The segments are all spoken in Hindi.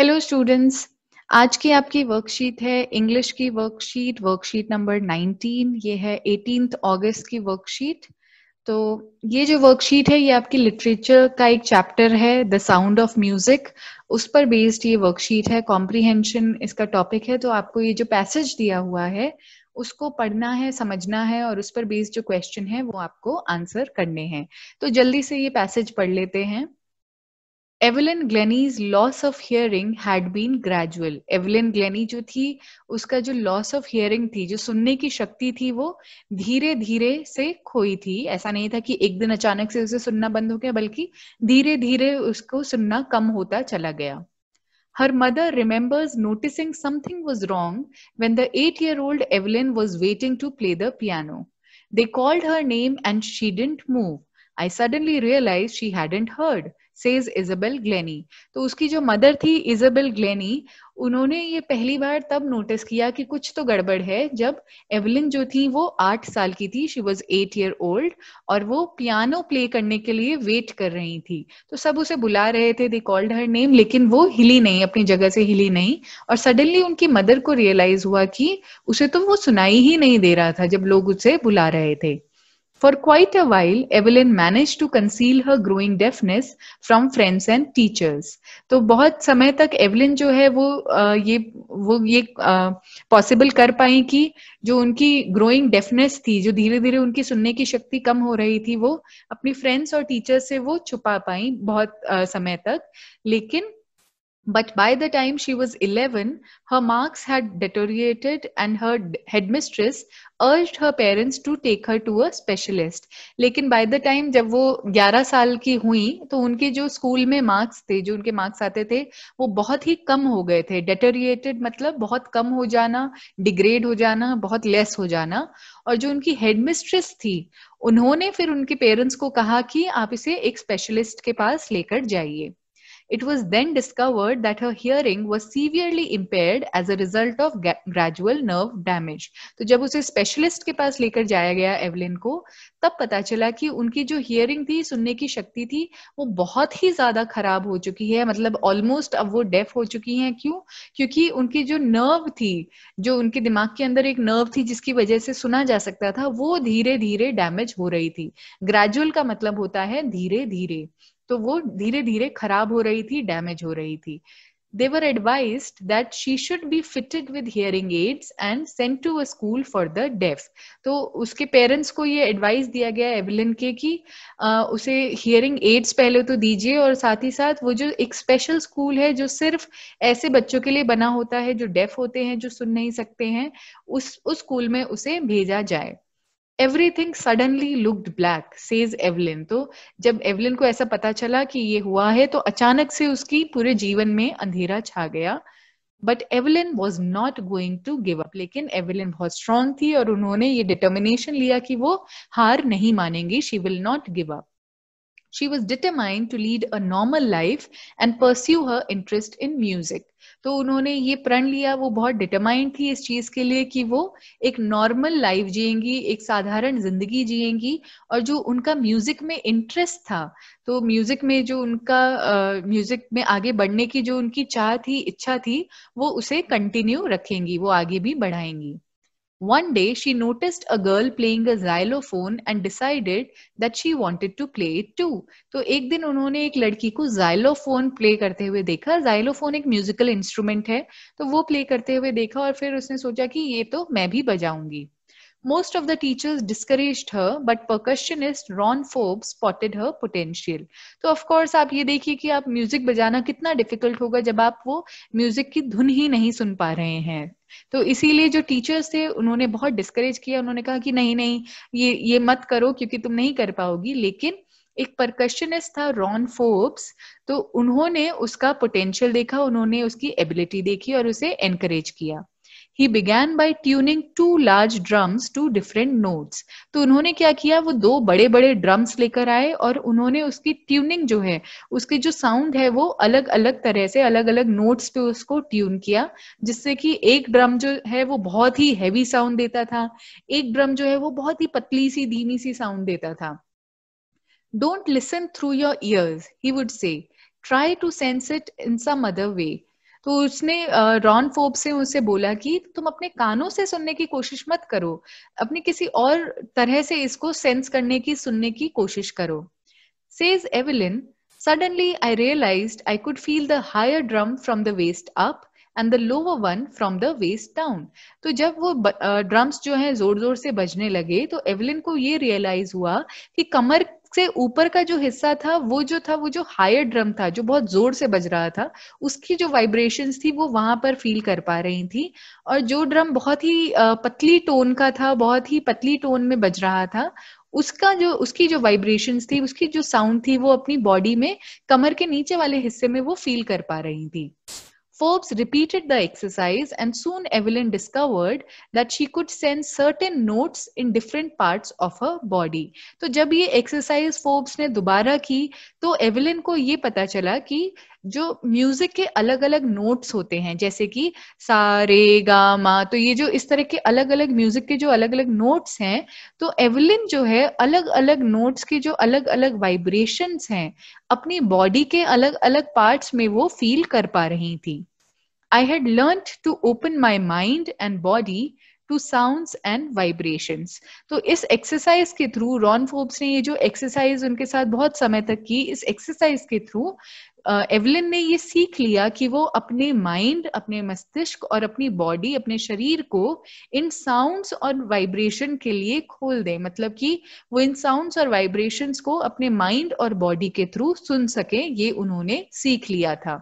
हेलो स्टूडेंट्स आज की आपकी वर्कशीट है इंग्लिश की वर्कशीट वर्कशीट नंबर 19 ये है एटीन अगस्त की वर्कशीट तो ये जो वर्कशीट है ये आपकी लिटरेचर का एक चैप्टर है द साउंड ऑफ म्यूजिक उस पर बेस्ड ये वर्कशीट है कॉम्प्रिहेंशन इसका टॉपिक है तो आपको ये जो पैसेज दिया हुआ है उसको पढ़ना है समझना है और उस पर बेस्ड जो क्वेश्चन है वो आपको आंसर करने हैं तो जल्दी से ये पैसेज पढ़ लेते हैं Evelyn Glennie's loss of hearing had been gradual Evelyn Glennie जो थी उसका जो लॉस ऑफ हियरिंग थी जो सुनने की शक्ति थी वो धीरे धीरे से खोई थी ऐसा नहीं था कि एक दिन अचानक से उसे सुनना बंद हो गया बल्कि धीरे धीरे उसको सुनना कम होता चला गया her mother remembers noticing something was wrong when the eight year old Evelyn was waiting to play the piano they called her name and she didn't move I suddenly realise she hadn't heard says Isabel Glennie तो उसकी जो मदर थी इजबेल ग्लेनी उन्होंने ये पहली बार तब नोटिस किया कि कुछ तो गड़बड़ है जब एवलिन जो थी वो आठ साल की थी she was eight year old और वो पियानो प्ले करने के लिए वेट कर रही थी तो सब उसे बुला रहे थे दे कॉल्ड हर नेम लेकिन वो हिली नहीं अपनी जगह से हिली नहीं और सडनली उनकी मदर को रियलाइज हुआ कि उसे तो वो सुनाई ही नहीं दे रहा था जब लोग उसे बुला रहे थे For quite a while, Evelyn managed to conceal her growing deafness from friends and teachers. तो बहुत समय तक एवलिन जो है वो ये वो ये पॉसिबल कर पाई कि जो उनकी ग्रोइंग डेफनेस थी जो धीरे धीरे उनकी सुनने की शक्ति कम हो रही थी वो अपनी फ्रेंड्स और टीचर्स से वो छुपा पाई बहुत समय तक लेकिन But by the time she was 11, her marks had deteriorated, and her headmistress urged her parents to take her to a specialist लेकिन बाय द टाइम जब वो 11 साल की हुई तो उनके जो स्कूल में मार्क्स थे जो उनके मार्क्स आते थे वो बहुत ही कम हो गए थे डेटोरिएटेड मतलब बहुत कम हो जाना डिग्रेड हो जाना बहुत लेस हो जाना और जो उनकी हेडमिस्ट्रेस थी उन्होंने फिर उनके पेरेंट्स को कहा कि आप इसे एक स्पेशलिस्ट के पास लेकर जाइए It was then discovered that her hearing was severely impaired as a result of gradual nerve damage. तो जब उसे स्पेशलिस्ट के पास लेकर जाया गया एवलिन को तब पता चला कि उनकी जो हियरिंग थी सुनने की शक्ति थी वो बहुत ही ज्यादा खराब हो चुकी है मतलब ऑलमोस्ट अब वो डेफ हो चुकी हैं क्यों क्योंकि उनकी जो नर्व थी जो उनके दिमाग के अंदर एक नर्व थी जिसकी वजह से सुना जा सकता था वो धीरे धीरे डैमेज हो रही थी ग्रेजुअल का मतलब होता है धीरे धीरे तो वो धीरे धीरे खराब हो रही थी डैमेज हो रही थी they were advised that she should be fitted with hearing aids and sent to to a school for the तो उसके पेरेंट्स को ये एडवाइस दिया गया एवलिन के कि उसे हियरिंग एड्स पहले तो दीजिए और साथ ही साथ वो जो एक स्पेशल स्कूल है जो सिर्फ ऐसे बच्चों के लिए बना होता है जो डेफ होते हैं जो सुन नहीं सकते हैं उस उस स्कूल में उसे भेजा जाए everything suddenly looked black says Evelyn तो जब एवलिन को ऐसा पता चला कि ये हुआ है तो अचानक से उसकी पूरे जीवन में अंधेरा छा गया but Evelyn was not going to give up लेकिन एवलिन बहुत स्ट्रांग थी और उन्होंने ये डिटर्मिनेशन लिया कि वो हार नहीं मानेंगी she will not give up she was determined to lead a normal life and pursue her interest in music तो उन्होंने ये प्रण लिया वो बहुत डिटरमाइंड थी इस चीज के लिए कि वो एक नॉर्मल लाइफ जिएंगी एक साधारण जिंदगी जिएंगी और जो उनका म्यूजिक में इंटरेस्ट था तो म्यूजिक में जो उनका म्यूजिक में आगे बढ़ने की जो उनकी चाह थी इच्छा थी वो उसे कंटिन्यू रखेंगी वो आगे भी बढ़ाएंगी One day, she noticed a girl playing a xylophone and decided that she wanted to play it too. तो एक दिन उन्होंने एक लड़की को xylophone play करते हुए देखा xylophone एक musical instrument है तो वो play करते हुए देखा और फिर उसने सोचा कि ये तो मैं भी बजाऊंगी Most of the teachers discouraged her, but percussionist Ron Forbes spotted her potential. तो of course आप ये देखिए कि आप music बजाना कितना difficult होगा जब आप वो music की धुन ही नहीं सुन पा रहे हैं तो इसीलिए जो टीचर्स थे उन्होंने बहुत डिस्करेज किया उन्होंने कहा कि नहीं नहीं ये ये मत करो क्योंकि तुम नहीं कर पाओगी लेकिन एक परकशनिस्ट था रॉन फोर्ब्स तो उन्होंने उसका पोटेंशियल देखा उन्होंने उसकी एबिलिटी देखी और उसे एनकरेज किया he began by tuning two large drums to different notes तो उन्होंने क्या किया वो दो बड़े बड़े ड्रम्स लेकर आए और उन्होंने उसकी ट्यूनिंग जो है उसकी जो साउंड है वो अलग अलग तरह से अलग अलग नोट्स पे उसको ट्यून किया जिससे कि एक ड्रम जो है वो बहुत ही हैवी साउंड देता था एक ड्रम जो है वो बहुत ही पतली सी धीमी सी साउंड देता था don't listen through your ears he would say try to sense it in some other way तो उसने रॉन फोब्स ने उसे बोला कि तुम अपने कानों से सुनने की कोशिश मत करो अपने किसी और तरह से इसको सेंस करने की सुनने की कोशिश करो says Evelyn suddenly I realise I could feel the higher drum from the waist up and the lower one from the waist down तो जब वो ड्रम्स जो है जोर जोर से बजने लगे तो एवलिन को ये रियलाइज हुआ कि कमर से ऊपर का जो हिस्सा था वो जो था वो जो हायर ड्रम था जो बहुत जोर से बज रहा था उसकी जो वाइब्रेशंस थी वो वहां पर फील कर पा रही थी और जो ड्रम बहुत ही पतली टोन का था बहुत ही पतली टोन में बज रहा था उसका जो उसकी जो वाइब्रेशंस थी उसकी जो साउंड थी वो अपनी बॉडी में कमर के नीचे वाले हिस्से में वो फील कर पा रही थी Forbes repeated the exercise, and soon Evelyn discovered that she could send certain notes in different parts of her body. तो जब ये एक्सरसाइज फोर्ब्स ने दोबारा की तो एवलिन को ये पता चला कि जो म्यूजिक के अलग अलग नोट्स होते हैं जैसे कि सारे गा मा तो ये जो इस तरह के अलग अलग म्यूजिक के जो अलग अलग नोट्स हैं तो एवलिन जो है अलग अलग नोट्स के जो अलग अलग वाइब्रेशंस हैं अपनी बॉडी के अलग अलग पार्ट्स में वो फील कर पा रही थी I had learnt to open my mind and body to sounds and vibrations तो इस एक्सरसाइज के थ्रू रॉन फोर्ब्स ने ये जो एक्सरसाइज उनके साथ बहुत समय तक की इस एक्सरसाइज के थ्रू एवलिन ने ये सीख लिया कि वो अपने माइंड अपने मस्तिष्क और अपनी बॉडी अपने शरीर को इन साउंड्स और वाइब्रेशन के लिए खोल दे मतलब कि वो इन साउंड्स और वाइब्रेशंस को अपने माइंड और बॉडी के थ्रू सुन सके ये उन्होंने सीख लिया था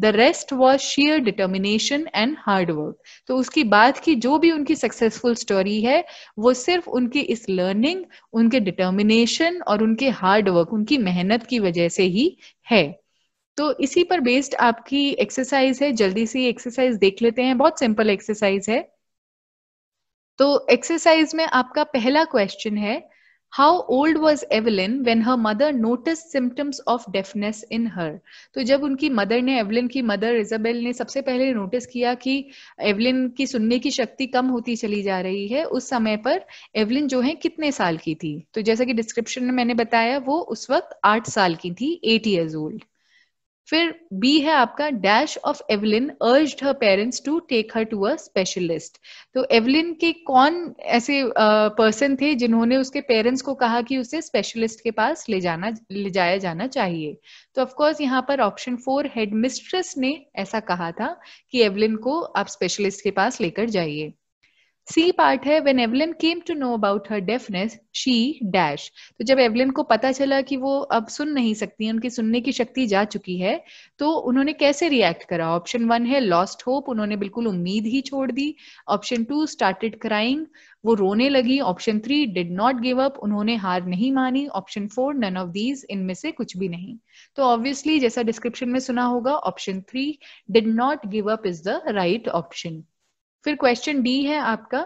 the rest was sheer determination and hard work तो उसकी बात की जो भी उनकी सक्सेसफुल स्टोरी है वो सिर्फ उनकी इस लर्निंग उनके डिटर्मिनेशन और उनके हार्डवर्क उनकी मेहनत की वजह से ही है तो इसी पर बेस्ड आपकी एक्सरसाइज है जल्दी से एक्सरसाइज देख लेते हैं बहुत सिंपल एक्सरसाइज है तो एक्सरसाइज में आपका पहला क्वेश्चन है how old was Evelyn when her mother notice symptoms of deafness in her तो जब उनकी मदर ने एवलिन की मदर इजाबेल ने सबसे पहले नोटिस किया कि एवलिन की सुनने की शक्ति कम होती चली जा रही है उस समय पर एवलिन जो है कितने साल की थी तो जैसा कि डिस्क्रिप्शन में मैंने बताया वो उस वक्त आठ साल की थी एट ईयर्स ओल्ड फिर बी है आपका dash of Evelyn urge her parents to take her to a specialist तो एवलिन के कौन ऐसे पर्सन थे जिन्होंने उसके पेरेंट्स को कहा कि उसे स्पेशलिस्ट के पास ले जाना ले जाया जाना चाहिए तो ऑफकोर्स यहाँ पर ऑप्शन फोर हेडमिस्ट्रेस ने ऐसा कहा था कि एवलिन को आप स्पेशलिस्ट के पास लेकर जाइए सी पार्ट है when Evelyn came to know about her deafness she dash तो जब एवलिन को पता चला कि वो अब सुन नहीं सकती उनकी सुनने की शक्ति जा चुकी है तो उन्होंने कैसे रिएक्ट करा ऑप्शन वन है लॉस्ट होप उन्होंने बिल्कुल उम्मीद ही छोड़ दी ऑप्शन टू स्टार्टेड क्राइंग वो रोने लगी option three did not give up उन्होंने हार नहीं मानी option four none of these इनमें से कुछ भी नहीं तो ऑब्वियसली जैसा डिस्क्रिप्शन में सुना होगा option three did not give up is the right option फिर क्वेश्चन डी है आपका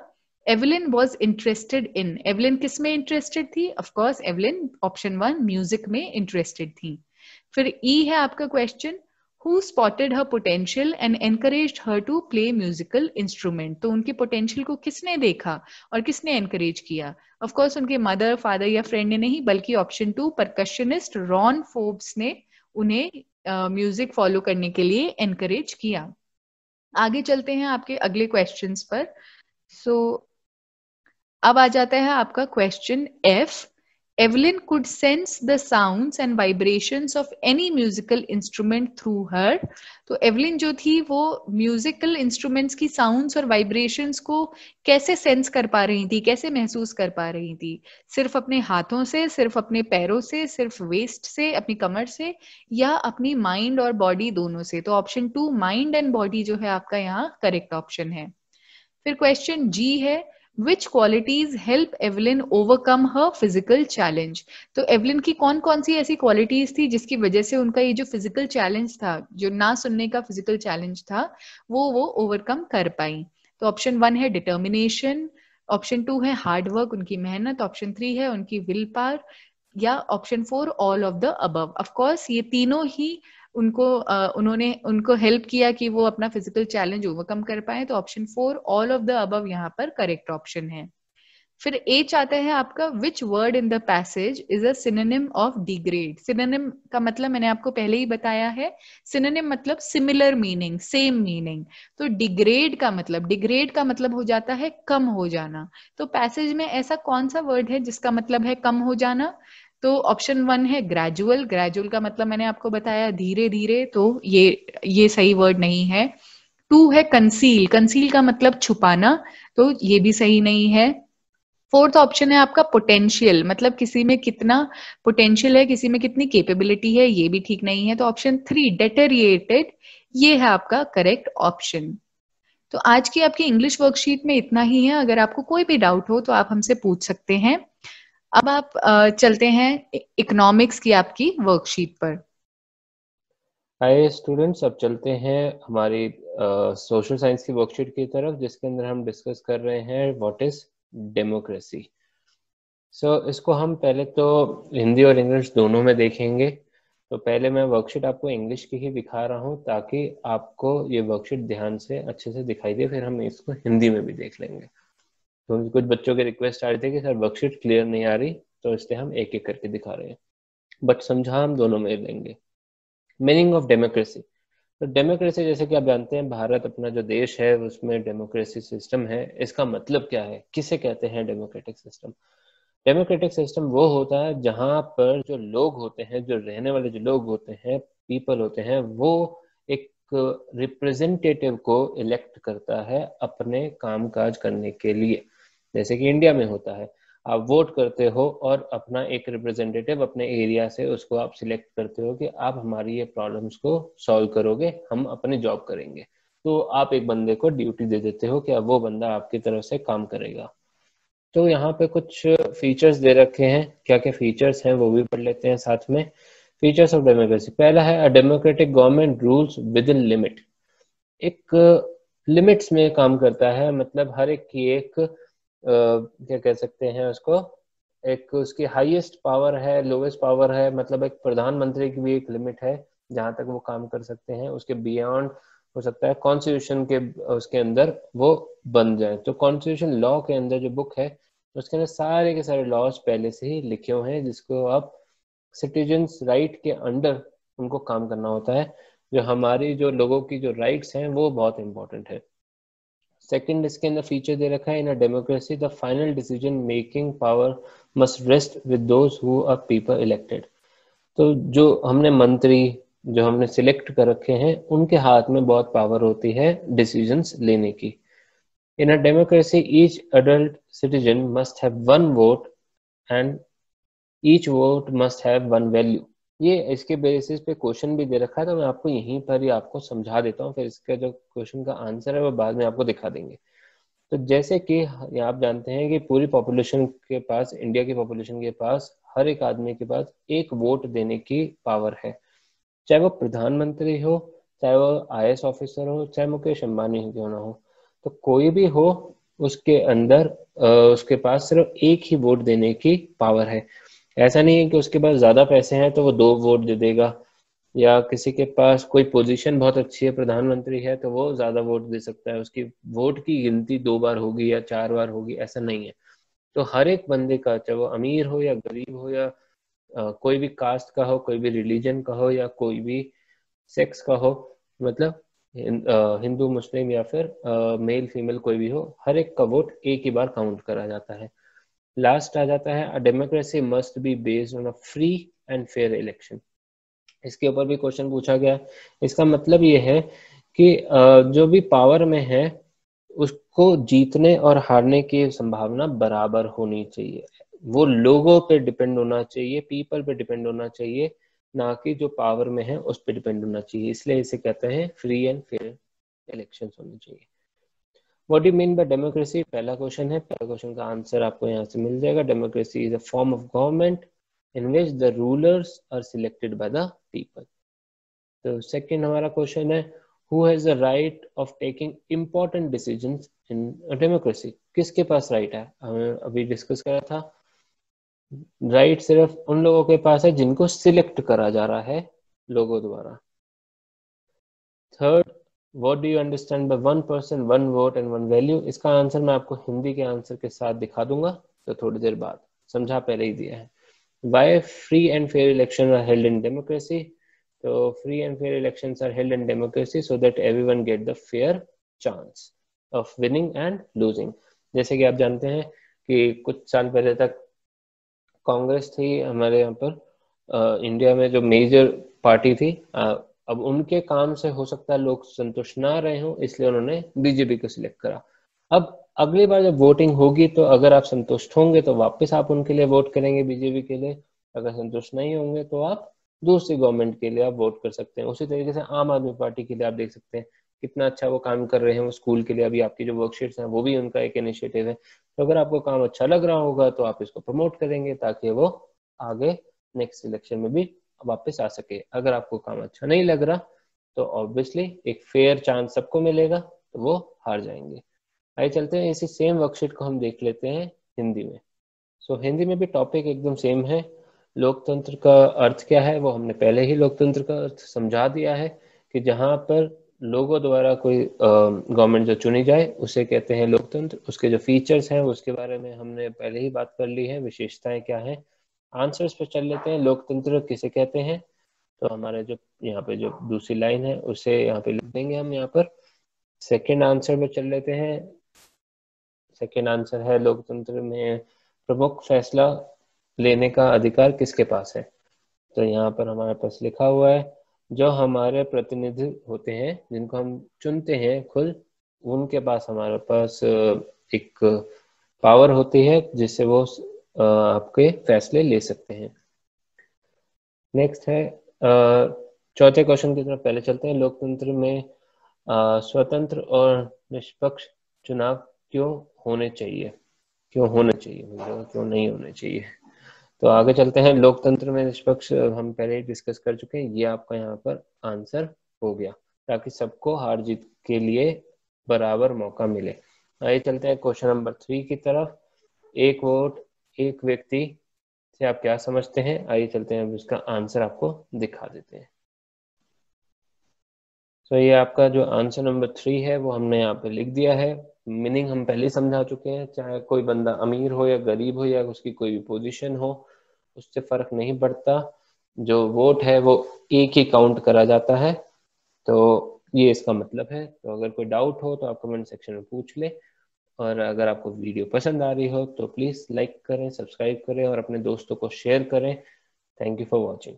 Evelyn was interested in Evelyn किस में इंटरेस्टेड थी of course Evelyn option one music में इंटरेस्टेड थी फिर ई e है आपका क्वेश्चन Who spotted हर potential and encouraged her to play musical instrument तो उनके पोटेंशियल को किसने देखा और किसने एनकरेज किया ऑफकोर्स उनके मदर फादर या फ्रेंड ने नहीं बल्कि option two percussionist Ron Forbes ने उन्हें म्यूजिक music फॉलो करने के लिए एनकरेज किया आगे चलते हैं आपके अगले क्वेश्चन पर सो so, अब आ जाता है आपका question F Evelyn could sense the sounds and vibrations of any musical instrument through her. तो एवलिन जो थी वो म्यूजिकल इंस्ट्रूमेंट्स की साउंड्स और वाइब्रेशंस को कैसे सेंस कर पा रही थी कैसे महसूस कर पा रही थी सिर्फ अपने हाथों से सिर्फ अपने पैरों से सिर्फ वेस्ट से अपनी कमर से या अपनी माइंड और बॉडी दोनों से तो option two mind and body जो है आपका यहाँ करेक्ट ऑप्शन है फिर क्वेश्चन जी है which qualities help Evelyn overcome her physical challenge तो एवलिन की कौन कौन सी ऐसी क्वालिटीज थी जिसकी वजह से उनका ये जो फिजिकल चैलेंज था जो ना सुनने का फिजिकल चैलेंज था वो वो ओवरकम कर पाई तो ऑप्शन वन है डिटर्मिनेशन ऑप्शन टू है हार्डवर्क उनकी मेहनत ऑप्शन थ्री है उनकी विल पार या option four all of the above of course ये तीनों ही उनको उन्होंने उनको हेल्प किया कि वो अपना फिजिकल चैलेंज ओवरकम कर पाए तो option four all of the above यहाँ पर करेक्ट ऑप्शन है फिर एच आता है आपका which word in the passage is a of degrade synonym का मतलब मैंने आपको पहले ही बताया है सिनेम मतलब सिमिलर मीनिंग सेम मीनिंग तो डिग्रेड का मतलब डिग्रेड का मतलब हो जाता है कम हो जाना तो पैसेज में ऐसा कौन सा वर्ड है जिसका मतलब है कम हो जाना तो ऑप्शन वन है ग्रेजुअल ग्रेजुअल का मतलब मैंने आपको बताया धीरे धीरे तो ये ये सही वर्ड नहीं है टू है कंसील कंसील का मतलब छुपाना तो ये भी सही नहीं है फोर्थ ऑप्शन है आपका पोटेंशियल मतलब किसी में कितना पोटेंशियल है किसी में कितनी कैपेबिलिटी है ये भी ठीक नहीं है तो ऑप्शन थ्री डेटेरिएटेड ये है आपका करेक्ट ऑप्शन तो आज की आपकी इंग्लिश वर्कशीट में इतना ही है अगर आपको कोई भी डाउट हो तो आप हमसे पूछ सकते हैं अब आप चलते हैं इकोनॉमिक्स की आपकी वर्कशीट पर आइए स्टूडेंट्स अब चलते हैं हमारी सोशल साइंस की वर्कशीट की तरफ जिसके अंदर हम डिस्कस कर रहे हैं व्हाट इज डेमोक्रेसी सो इसको हम पहले तो हिंदी और इंग्लिश दोनों में देखेंगे तो पहले मैं वर्कशीट आपको इंग्लिश की ही दिखा रहा हूँ ताकि आपको ये वर्कशीट ध्यान से अच्छे से दिखाई दे फिर हम इसको हिंदी में भी देख लेंगे क्योंकि तो कुछ बच्चों के रिक्वेस्ट आ रही थी कि सर वर्कशीट क्लियर नहीं आ रही तो इसलिए हम एक एक करके दिखा रहे हैं बट समझा हम दोनों में लेंगे मीनिंग ऑफ डेमोक्रेसी तो डेमोक्रेसी जैसे कि आप जानते हैं भारत अपना जो देश है उसमें डेमोक्रेसी सिस्टम है इसका मतलब क्या है किसे कहते हैं डेमोक्रेटिक सिस्टम डेमोक्रेटिक सिस्टम वो होता है जहां पर जो लोग होते हैं जो रहने वाले जो लोग होते हैं पीपल होते हैं वो एक रिप्रेजेंटेटिव को इलेक्ट करता है अपने काज करने के लिए जैसे कि इंडिया में होता है आप वोट करते हो और अपना एक रिप्रेजेंटेटिव अपने एरिया से उसको आप सिलेक्ट करते हो कि आप हमारी ये प्रॉब्लम्स को सॉल्व करोगे हम अपने जॉब करेंगे तो आप एक बंदे को ड्यूटी दे देते हो कि अब वो बंदा आपकी तरफ से काम करेगा तो यहाँ पे कुछ फीचर्स दे रखे हैं क्या क्या फीचर्स हैं वो भी पढ़ लेते हैं साथ में फीचर्स ऑफ डेमोक्रेसी पहला है a democratic government rules within limit एक लिमिट्स में काम करता है मतलब हर एक की एक क्या कह सकते हैं उसको एक उसकी हाईएस्ट पावर है लोवेस्ट पावर है मतलब एक प्रधानमंत्री की भी एक लिमिट है जहां तक वो काम कर सकते हैं उसके बियॉन्ड हो सकता है कॉन्स्टिट्यूशन के उसके अंदर वो बन जाए तो कॉन्स्टिट्यूशन लॉ के अंदर जो बुक है उसके अंदर सारे के सारे लॉज पहले से ही लिखे हुए हैं जिसको आप सिटीजन राइट के अंडर उनको काम करना होता है जो हमारी जो लोगों की जो राइट्स हैं वो बहुत इंपॉर्टेंट है सेकंड इसके अंदर फीचर दे रखा है in a democracy the final decision making power must rest with those who are people elected तो जो हमने मंत्री जो हमने सिलेक्ट कर रखे हैं उनके हाथ में बहुत पावर होती है डिसीजंस लेने की in a democracy each adult citizen must have one vote and each vote must have one value ये इसके बेसिस पे क्वेश्चन भी दे रखा है तो मैं आपको यहीं पर ही आपको समझा देता हूँ फिर इसका जो क्वेश्चन का आंसर है वो बाद में आपको दिखा देंगे तो जैसे कि आप जानते हैं कि पूरी पॉपुलेशन के पास इंडिया की पॉपुलेशन के पास हर एक आदमी के पास एक वोट देने की पावर है चाहे वो प्रधानमंत्री हो चाहे वो आई ऑफिसर हो चाहे मुकेश अम्बानी हो क्यों ना हो तो कोई भी हो उसके अंदर उसके पास सिर्फ एक ही वोट देने की पावर है ऐसा नहीं है कि उसके पास ज्यादा पैसे हैं तो वो दो वोट दे देगा या किसी के पास कोई पोजीशन बहुत अच्छी है प्रधानमंत्री है तो वो ज्यादा वोट दे सकता है उसकी वोट की गिनती दो बार होगी या चार बार होगी ऐसा नहीं है तो हर एक बंदे का चाहे वो अमीर हो या गरीब हो या आ, कोई भी कास्ट का हो कोई भी रिलीजन का हो या कोई भी सेक्स का हो मतलब हिंदू मुस्लिम या फिर मेल फीमेल कोई भी हो हर एक का वोट एक ही बार काउंट करा जाता है लास्ट आ जाता है a democracy must be based on a free and fair election इसके ऊपर भी क्वेश्चन पूछा गया इसका मतलब ये है कि जो भी पावर में है उसको जीतने और हारने की संभावना बराबर होनी चाहिए वो लोगों पे डिपेंड होना चाहिए पीपल पे डिपेंड होना चाहिए ना कि जो पावर में है उस पर डिपेंड होना चाहिए इसलिए इसे कहते हैं फ्री एंड फेयर इलेक्शन होने चाहिए what you mean by democracy पहला क्वेश्चन है पहला क्वेश्चन का आंसर आपको यहाँ से मिल जाएगा democracy is a form of government in which the rulers are selected by the people तो सेकेंड हमारा क्वेश्चन है who has the right of taking important decision in democracy किसके पास राइट है हमें अभी डिस्कस करा था राइट सिर्फ उन लोगों के पास है जिनको सिलेक्ट करा जा रहा है लोगों द्वारा third what do you understand by one person one vote and one value इसका आंसर मैं आपको हिंदी के आंसर के साथ दिखा दूंगा तो थोड़ी देर बाद समझा पहले ही दिया है why free and fair election are held in democracy तो free and fair election are held in democracy so that every one get the fair chance of winning and losing जैसे कि आप जानते हैं कि कुछ साल पहले तक कांग्रेस थी हमारे यहाँ पर इंडिया में जो मेजर पार्टी थी अब उनके काम से हो सकता है लोग संतुष्ट ना रहे हो इसलिए उन्होंने बीजेपी को सिलेक्ट करा अब अगली बार जब वोटिंग होगी तो अगर आप संतुष्ट होंगे तो वापस आप उनके लिए वोट करेंगे बीजेपी के लिए अगर संतुष्ट नहीं होंगे तो आप दूसरी गवर्नमेंट के लिए आप वोट कर सकते हैं उसी तरीके से आम आदमी पार्टी के लिए आप देख सकते हैं कितना अच्छा वो काम कर रहे हैं वो स्कूल के लिए अभी आपकी जो वर्कशीट्स हैं वो भी उनका एक इनिशिएटिव है तो अगर आपको काम अच्छा लग रहा होगा तो आप इसको प्रमोट करेंगे ताकि वो आगे नेक्स्ट इलेक्शन में भी वापस आ सके अगर आपको काम अच्छा नहीं लग रहा तो ऑब्वियसली एक फेयर चांस सबको मिलेगा तो वो हार जाएंगे आइए चलते हैं इसी सेम वर्कशीट को हम देख लेते हैं हिंदी में सो so, हिंदी में भी टॉपिक एकदम सेम है लोकतंत्र का अर्थ क्या है वो हमने पहले ही लोकतंत्र का अर्थ समझा दिया है कि जहाँ पर लोगों द्वारा कोई गवर्नमेंट जो चुनी जाए उसे कहते हैं लोकतंत्र उसके जो फीचर्स हैं उसके बारे में हमने पहले ही बात कर ली है विशेषताएं क्या हैं आंसर्स पे चल लेते हैं लोकतंत्र किसे कहते हैं तो हमारे जो यहाँ पे जो दूसरी लाइन है उसे यहाँ पे लिख देंगे हम यहाँ पर सेकेंड आंसर में चल लेते हैं सेकेंड आंसर है लोकतंत्र में प्रमुख फैसला लेने का अधिकार किसके पास है तो यहाँ पर हमारे पास लिखा हुआ है जो हमारे प्रतिनिधि होते हैं जिनको हम चुनते हैं खुद उनके पास हमारे पास एक पावर होती है जिससे वो आपके फैसले ले सकते हैं नेक्स्ट है चौथे क्वेश्चन की तरफ पहले चलते हैं लोकतंत्र में स्वतंत्र और निष्पक्ष चुनाव क्यों होने चाहिए क्यों होने चाहिए क्यों नहीं होने चाहिए तो आगे चलते हैं लोकतंत्र में निष्पक्ष हम पहले ही डिस्कस कर चुके हैं ये आपका यहाँ पर आंसर हो गया ताकि सबको हार जीत के लिए बराबर मौका मिले आइए चलते हैं क्वेश्चन नंबर थ्री की तरफ एक वोट एक व्यक्ति से आप क्या समझते हैं आइए चलते हैं अब इसका आंसर आपको दिखा देते हैं तो ये आपका जो आंसर नंबर थ्री है वो हमने यहाँ पे लिख दिया है मीनिंग हम पहले समझा चुके हैं चाहे कोई बंदा अमीर हो या गरीब हो या उसकी कोई भी पोजिशन हो उससे फर्क नहीं पड़ता जो वोट है वो एक ही काउंट करा जाता है तो ये इसका मतलब है तो अगर कोई डाउट हो तो आप कमेंट सेक्शन में पूछ ले और अगर आपको वीडियो पसंद आ रही हो तो प्लीज़ लाइक करें सब्सक्राइब करें और अपने दोस्तों को शेयर करें थैंक यू फॉर वॉचिंग